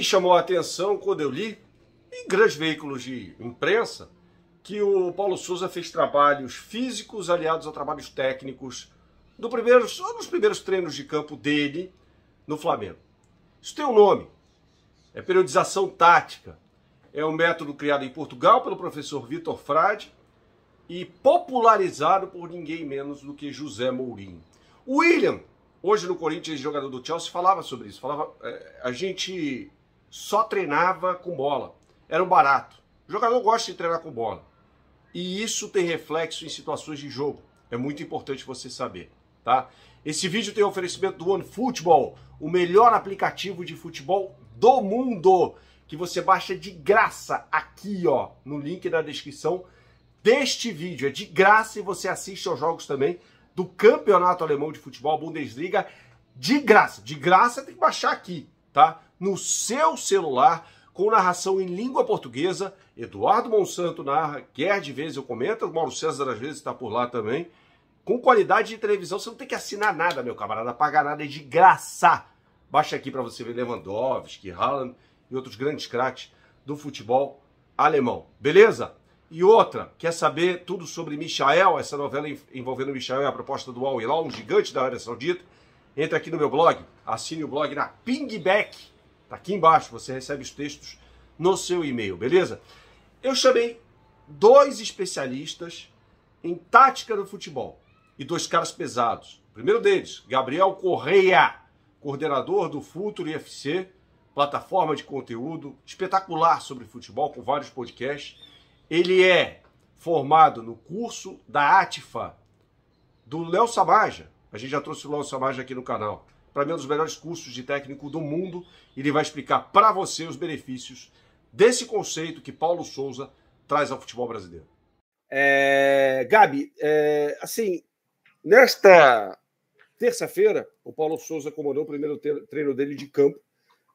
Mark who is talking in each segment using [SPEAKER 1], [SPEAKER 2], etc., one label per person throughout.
[SPEAKER 1] me chamou a atenção quando eu li, em grandes veículos de imprensa, que o Paulo Souza fez trabalhos físicos aliados a trabalhos técnicos no primeiro, só nos primeiros treinos de campo dele no Flamengo. Isso tem um nome. É periodização tática. É um método criado em Portugal pelo professor Vitor Frade e popularizado por ninguém menos do que José Mourinho. William, hoje no Corinthians, jogador do Chelsea, falava sobre isso. Falava, é, a gente só treinava com bola. Era um barato. O jogador gosta de treinar com bola. E isso tem reflexo em situações de jogo. É muito importante você saber, tá? Esse vídeo tem oferecimento do One Football, o melhor aplicativo de futebol do mundo, que você baixa de graça aqui, ó, no link da descrição deste vídeo. É de graça e você assiste aos jogos também do Campeonato Alemão de Futebol Bundesliga de graça. De graça tem que baixar aqui, tá? no seu celular com narração em língua portuguesa. Eduardo Monsanto narra, quer de vez eu comento, o Mauro César às vezes está por lá também. Com qualidade de televisão, você não tem que assinar nada, meu camarada, pagar nada, é de graça. Baixa aqui para você ver Lewandowski, Haaland e outros grandes craques do futebol alemão, beleza? E outra, quer saber tudo sobre Michael, essa novela envolvendo Michael e a proposta do Al Hilal, um gigante da área Saudita? Entra aqui no meu blog, assine o blog na Pingback Está aqui embaixo, você recebe os textos no seu e-mail, beleza? Eu chamei dois especialistas em tática do futebol e dois caras pesados. O primeiro deles, Gabriel Correia, coordenador do Futuro IFC, plataforma de conteúdo espetacular sobre futebol com vários podcasts. Ele é formado no curso da ATFA do Léo Samaja. A gente já trouxe o Léo Samaja aqui no canal para mim, é um dos melhores cursos de técnico do mundo. Ele vai explicar para você os benefícios desse conceito que Paulo Souza traz ao futebol brasileiro. É, Gabi, é, assim, nesta terça-feira, o Paulo Souza comandou o primeiro treino dele de campo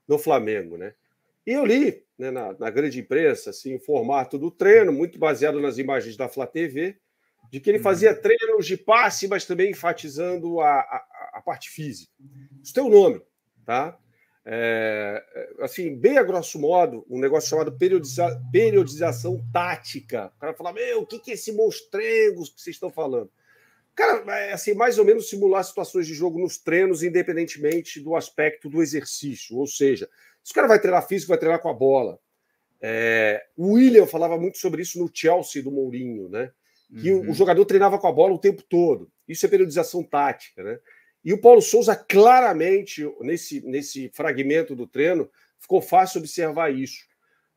[SPEAKER 1] no Flamengo, né? E eu li né, na, na, grande imprensa, assim, o formato do treino, muito baseado nas imagens da Flá TV, de que ele uhum. fazia treinos de passe, mas também enfatizando a, a, a parte física. Isso tem um nome, tá? É, é, assim, bem a grosso modo, um negócio chamado periodiza periodização tática. O cara fala, meu, o que, que é esse monstrengo que vocês estão falando? Cara, é, assim, mais ou menos simular situações de jogo nos treinos, independentemente do aspecto do exercício. Ou seja, se o cara vai treinar físico, vai treinar com a bola. É, o William falava muito sobre isso no Chelsea do Mourinho, né? Que uhum. o jogador treinava com a bola o tempo todo. Isso é periodização tática, né? E o Paulo Souza, claramente, nesse, nesse fragmento do treino, ficou fácil observar isso.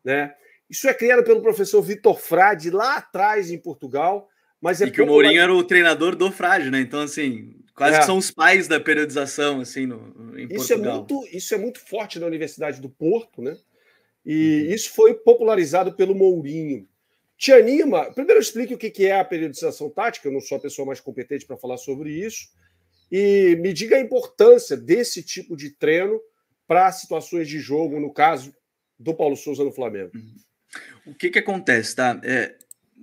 [SPEAKER 1] Né? Isso é criado pelo professor Vitor Frade, lá atrás em Portugal.
[SPEAKER 2] Mas é e que o Mourinho era o treinador do Frade, né? Então, assim, quase é. que são os pais da periodização, assim, no, em isso é Portugal. É
[SPEAKER 1] muito, isso é muito forte na Universidade do Porto, né? E uhum. isso foi popularizado pelo Mourinho. Te anima? Primeiro, explique o que é a periodização tática. Eu não sou a pessoa mais competente para falar sobre isso e me diga a importância desse tipo de treino para situações de jogo, no caso do Paulo Souza
[SPEAKER 2] no Flamengo. Uhum. O que, que acontece, tá? É,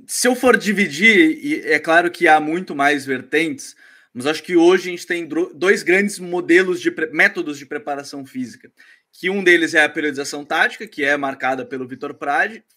[SPEAKER 2] se eu for dividir, e é claro que há muito mais vertentes, mas acho que hoje a gente tem dois grandes modelos de métodos de preparação física que um deles é a periodização tática, que é marcada pelo Vitor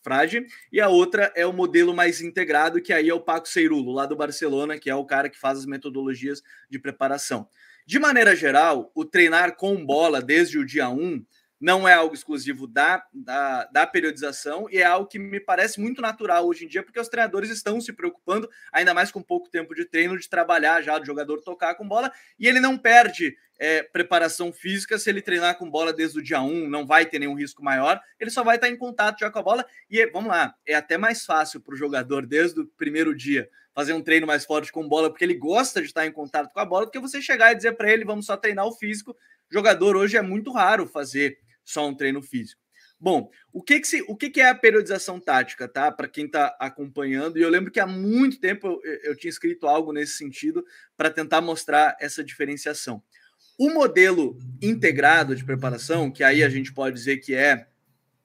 [SPEAKER 2] Frade, e a outra é o modelo mais integrado, que aí é o Paco Seirulo, lá do Barcelona, que é o cara que faz as metodologias de preparação. De maneira geral, o treinar com bola desde o dia 1 um, não é algo exclusivo da, da, da, periodização e é algo que me parece muito natural hoje em dia, porque os treinadores estão se preocupando, ainda mais com pouco tempo de treino, de trabalhar já, do jogador tocar com bola, e ele não perde é, preparação física se ele treinar com bola desde o dia 1, não vai ter nenhum risco maior, ele só vai estar em contato já com a bola, e é, vamos lá, é até mais fácil para o jogador desde o primeiro dia fazer um treino mais forte com bola, porque ele gosta de estar em contato com a bola, do que você chegar e dizer para ele, vamos só treinar o físico, jogador hoje é muito raro fazer só um treino físico. Bom, o que que, se, o que, que é a periodização tática, tá? Para quem está acompanhando, e eu lembro que há muito tempo eu, eu tinha escrito algo nesse sentido para tentar mostrar essa diferenciação. O modelo integrado de preparação, que aí a gente pode dizer que é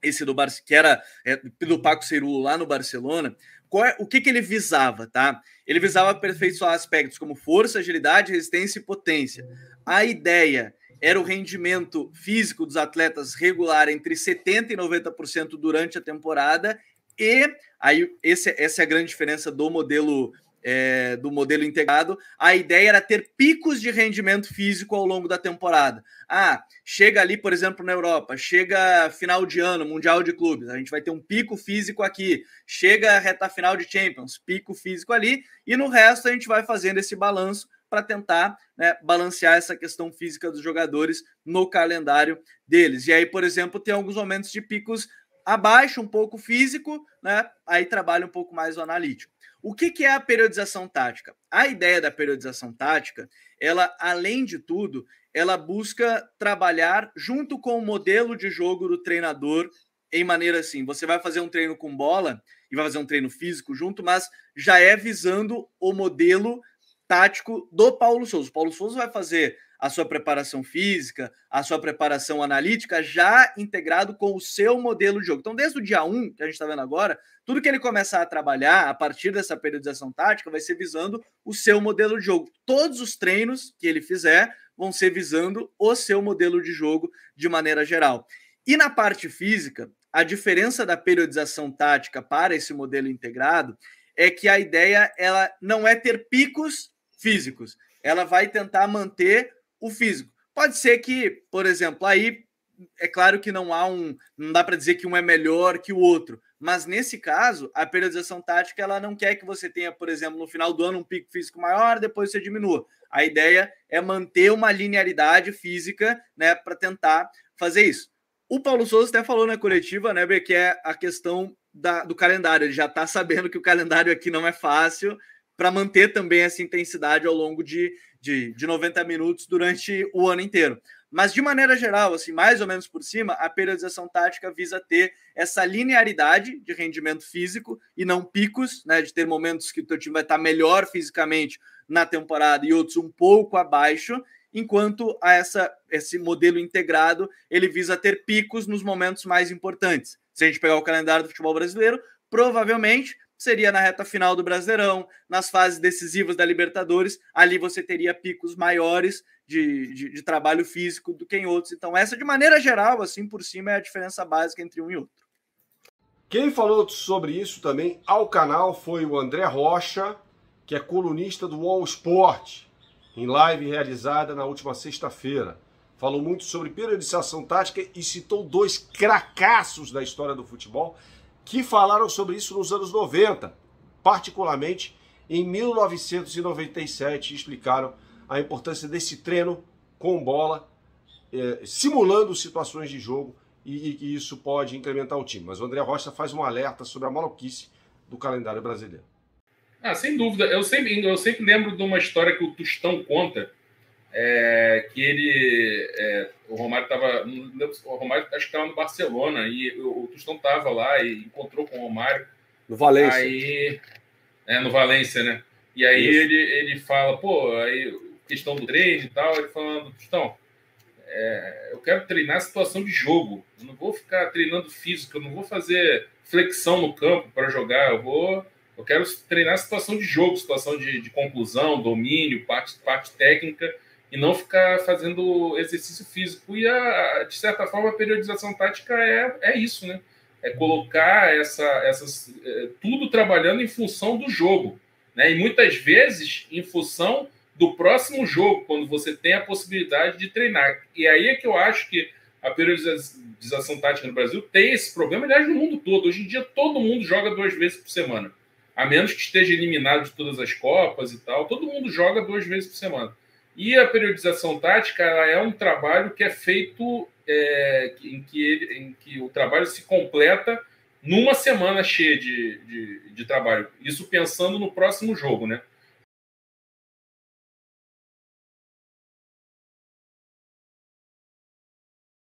[SPEAKER 2] esse do Bar que era é, do Paco Cerulo lá no Barcelona, é, o que, que ele visava, tá? Ele visava aperfeiçoar aspectos como força, agilidade, resistência e potência. A ideia era o rendimento físico dos atletas regular entre 70% e 90% durante a temporada. E aí, esse, essa é a grande diferença do modelo é, do modelo integrado, a ideia era ter picos de rendimento físico ao longo da temporada. Ah, chega ali, por exemplo, na Europa, chega final de ano, Mundial de Clubes, a gente vai ter um pico físico aqui, chega a reta final de Champions, pico físico ali, e no resto a gente vai fazendo esse balanço para tentar né, balancear essa questão física dos jogadores no calendário deles. E aí, por exemplo, tem alguns momentos de picos abaixo um pouco físico, né? Aí trabalha um pouco mais o analítico. O que, que é a periodização tática? A ideia da periodização tática, ela, além de tudo, ela busca trabalhar junto com o modelo de jogo do treinador em maneira assim, você vai fazer um treino com bola e vai fazer um treino físico junto, mas já é visando o modelo tático do Paulo Souza. O Paulo Souza vai fazer a sua preparação física, a sua preparação analítica já integrado com o seu modelo de jogo. Então, desde o dia 1, que a gente está vendo agora, tudo que ele começar a trabalhar a partir dessa periodização tática vai ser visando o seu modelo de jogo. Todos os treinos que ele fizer vão ser visando o seu modelo de jogo de maneira geral. E na parte física, a diferença da periodização tática para esse modelo integrado é que a ideia ela não é ter picos físicos. Ela vai tentar manter o físico. Pode ser que, por exemplo, aí é claro que não há um, não dá para dizer que um é melhor que o outro, mas nesse caso, a periodização tática ela não quer que você tenha, por exemplo, no final do ano um pico físico maior, depois você diminua. A ideia é manter uma linearidade física, né, para tentar fazer isso. O Paulo Souza até falou na coletiva, né, que é a questão da, do calendário. Ele já está sabendo que o calendário aqui não é fácil, para manter também essa intensidade ao longo de, de, de 90 minutos durante o ano inteiro. Mas, de maneira geral, assim, mais ou menos por cima, a periodização tática visa ter essa linearidade de rendimento físico e não picos, né? De ter momentos que o teu time vai estar melhor fisicamente na temporada e outros um pouco abaixo, enquanto a essa, esse modelo integrado ele visa ter picos nos momentos mais importantes. Se a gente pegar o calendário do futebol brasileiro, provavelmente seria na reta final do Brasileirão, nas fases decisivas da Libertadores. Ali você teria picos maiores de, de, de trabalho físico do que em outros. Então, essa, de maneira geral, assim por cima, é a diferença básica entre um e outro. Quem falou sobre isso também ao canal foi o André Rocha,
[SPEAKER 1] que é colunista do All Sport, em live realizada na última sexta-feira. Falou muito sobre periodização tática e citou dois cracassos da história do futebol, que falaram sobre isso nos anos 90, particularmente em 1997, explicaram a importância desse treino com bola, eh, simulando situações de jogo e, que isso pode incrementar o time. Mas o André Rocha faz um alerta sobre a maluquice do calendário brasileiro.
[SPEAKER 3] Ah, sem dúvida. Eu sempre, eu sempre lembro de uma história que o Tostão conta é, que ele. É, o Romário estava. O Romário acho que estava no Barcelona e o, o Tostão estava lá e encontrou com o Romário. No Valência. Aí, é, no Valência, né? E aí ele, ele fala, pô, aí questão do treino e tal, ele falando, Tostão, é, eu quero treinar a situação de jogo. Eu não vou ficar treinando físico, eu não vou fazer flexão no campo para jogar, eu vou. Eu quero treinar a situação de jogo, situação de, de conclusão, domínio, parte, parte técnica e não ficar fazendo exercício físico. E, a, de certa forma, a periodização tática é, é isso, né? É colocar essa, essas, é, tudo trabalhando em função do jogo, né? E muitas vezes em função do próximo jogo, quando você tem a possibilidade de treinar. E aí é que eu acho que a periodização tática no Brasil tem esse problema, aliás, no mundo todo. Hoje em dia, todo mundo joga duas vezes por semana. A menos que esteja eliminado de todas as Copas e tal, todo mundo joga duas vezes por semana. E a periodização tática ela é um trabalho que é feito é, em, que ele, em que o trabalho se completa numa semana cheia de, de, de trabalho. Isso pensando no próximo jogo,
[SPEAKER 2] né?